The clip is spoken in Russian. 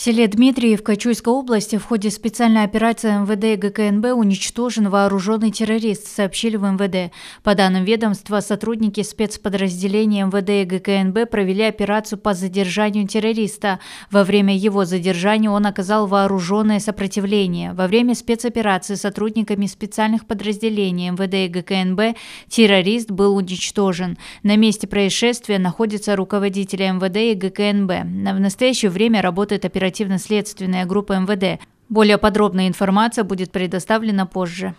В селе Дмитриевка Чуйской области в ходе специальной операции МВД и ГКНБ уничтожен вооруженный террорист, сообщили в МВД. По данным ведомства, сотрудники спецподразделения МВД и ГКНБ провели операцию по задержанию террориста. Во время его задержания он оказал вооруженное сопротивление. Во время спецоперации сотрудниками специальных подразделений МВД и ГКНБ террорист был уничтожен. На месте происшествия находятся руководители МВД и ГКНБ. В настоящее время работает оперативная оперативно-следственная группа МВД. Более подробная информация будет предоставлена позже.